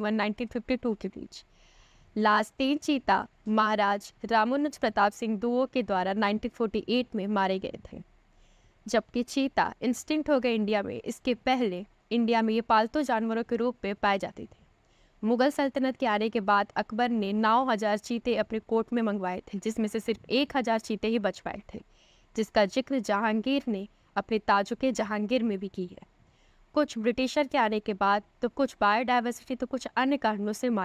1951-1952 के बीच लास्टेन चीता महाराज रामानुज प्रताप सिंह दुओ के द्वारा 1948 में मारे गए थे जबकि चीता इंस्टिंक्ट हो गए इंडिया में इसके पहले इंडिया में ये पालतू जानवरों के रूप में पाए जाते थे मुगल सल्तनत के आने के बाद अकबर ने नौ हज़ार चीते अपने कोर्ट में मंगवाए थे जिसमें से सिर्फ एक हज़ार चीते ही बच पाए थे जिसका जिक्र जहांगीर ने अपने ताजुके जहांगीर में भी की है कुछ ब्रिटिशर के आने के बाद तो कुछ बायोडाइवर्सिटी तो कुछ अन्य कारणों से मारे